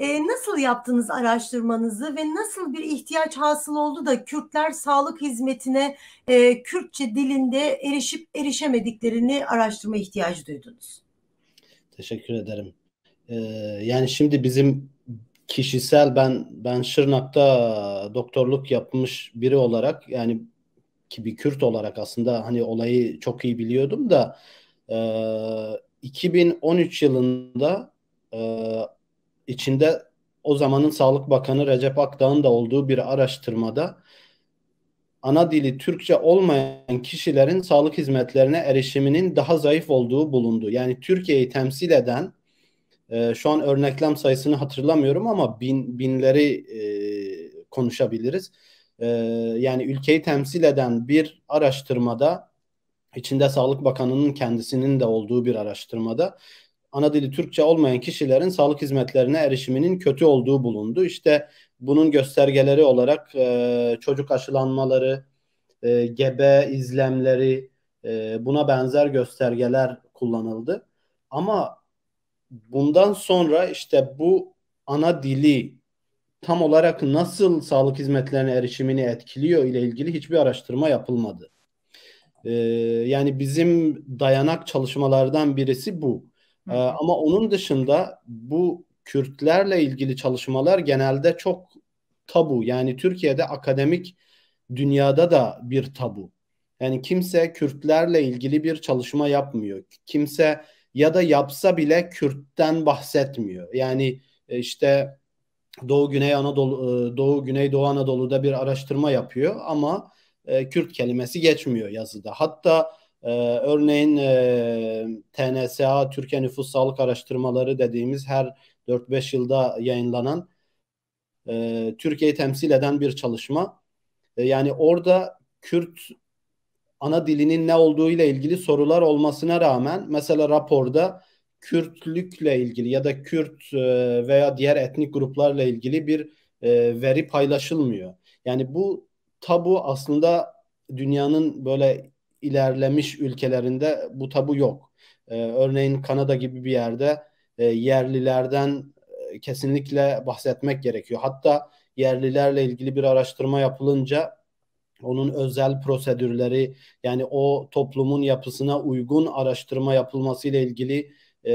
E, nasıl yaptınız araştırmanızı ve nasıl bir ihtiyaç hasıl oldu da Kürtler sağlık hizmetine e, Kürtçe dilinde erişip erişemediklerini araştırma ihtiyacı duydunuz? Teşekkür ederim. Ee, yani şimdi bizim kişisel ben ben Şırnak'ta doktorluk yapmış biri olarak yani ki bir Kürt olarak aslında hani olayı çok iyi biliyordum da e, 2013 yılında e, içinde o zamanın Sağlık Bakanı Recep Akdağ'ın da olduğu bir araştırmada ana dili Türkçe olmayan kişilerin sağlık hizmetlerine erişiminin daha zayıf olduğu bulundu. Yani Türkiye'yi temsil eden e, şu an örneklem sayısını hatırlamıyorum ama bin binleri e, konuşabiliriz. E, yani ülkeyi temsil eden bir araştırmada içinde Sağlık Bakanı'nın kendisinin de olduğu bir araştırmada ana dili Türkçe olmayan kişilerin sağlık hizmetlerine erişiminin kötü olduğu bulundu. İşte bunun göstergeleri olarak e, çocuk aşılanmaları, e, gebe izlemleri, e, buna benzer göstergeler kullanıldı. Ama bundan sonra işte bu ana dili tam olarak nasıl sağlık hizmetlerine erişimini etkiliyor ile ilgili hiçbir araştırma yapılmadı. Ee, yani bizim dayanak çalışmalardan birisi bu. Ee, ama onun dışında bu Kürtlerle ilgili çalışmalar genelde çok tabu. Yani Türkiye'de akademik dünyada da bir tabu. Yani kimse Kürtlerle ilgili bir çalışma yapmıyor. Kimse ya da yapsa bile Kürt'ten bahsetmiyor. Yani e, işte Doğu Güney Anadolu e, Doğu Güney Doğu Anadolu'da bir araştırma yapıyor ama e, Kürt kelimesi geçmiyor yazıda. Hatta ee, örneğin e, TNSA, Türkiye Nüfus Sağlık Araştırmaları dediğimiz her 4-5 yılda yayınlanan e, Türkiye'yi temsil eden bir çalışma. E, yani orada Kürt ana dilinin ne olduğu ile ilgili sorular olmasına rağmen mesela raporda Kürtlükle ilgili ya da Kürt e, veya diğer etnik gruplarla ilgili bir e, veri paylaşılmıyor. Yani bu tabu aslında dünyanın böyle ilerlemiş ülkelerinde bu tabu yok. E, örneğin Kanada gibi bir yerde e, yerlilerden e, kesinlikle bahsetmek gerekiyor. Hatta yerlilerle ilgili bir araştırma yapılınca onun özel prosedürleri yani o toplumun yapısına uygun araştırma yapılması ile ilgili e,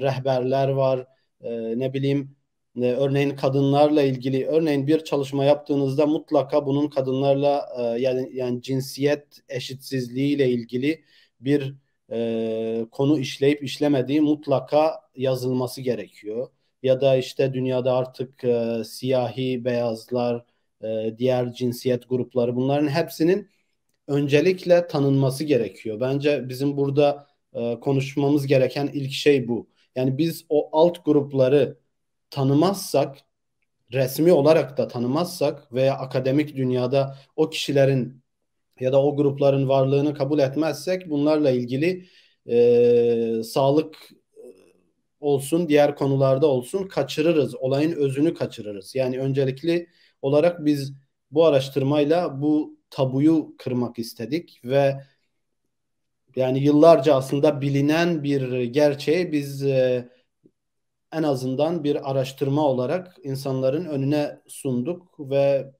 rehberler var, e, ne bileyim e, örneğin kadınlarla ilgili örneğin bir çalışma yaptığınızda mutlaka bunun kadınlarla e, yani yani cinsiyet eşitsizliği ile ilgili bir e, konu işleyip işlemediği mutlaka yazılması gerekiyor. Ya da işte dünyada artık e, siyahi beyazlar, e, diğer cinsiyet grupları bunların hepsinin öncelikle tanınması gerekiyor. Bence bizim burada e, konuşmamız gereken ilk şey bu. Yani biz o alt grupları tanımazsak, resmi olarak da tanımazsak veya akademik dünyada o kişilerin ya da o grupların varlığını kabul etmezsek bunlarla ilgili e, sağlık e, olsun, diğer konularda olsun kaçırırız. Olayın özünü kaçırırız. Yani öncelikli olarak biz bu araştırmayla bu tabuyu kırmak istedik ve yani yıllarca aslında bilinen bir gerçeği biz e, en azından bir araştırma olarak insanların önüne sunduk ve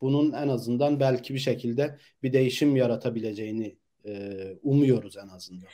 bunun en azından belki bir şekilde bir değişim yaratabileceğini e, umuyoruz en azından.